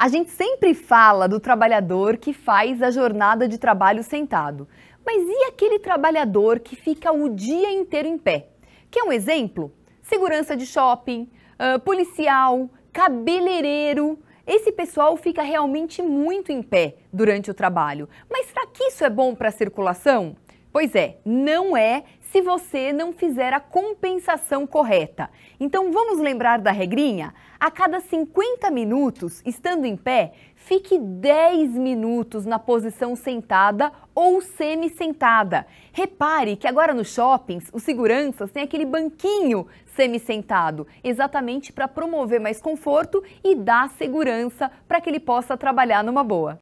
A gente sempre fala do trabalhador que faz a jornada de trabalho sentado. Mas e aquele trabalhador que fica o dia inteiro em pé? Que é um exemplo? Segurança de shopping, uh, policial, cabeleireiro. Esse pessoal fica realmente muito em pé durante o trabalho. Mas será que isso é bom para a circulação? Pois é, não é se você não fizer a compensação correta. Então vamos lembrar da regrinha? A cada 50 minutos, estando em pé, fique 10 minutos na posição sentada ou semi-sentada. Repare que agora nos shoppings, os seguranças têm aquele banquinho semi-sentado, exatamente para promover mais conforto e dar segurança para que ele possa trabalhar numa boa.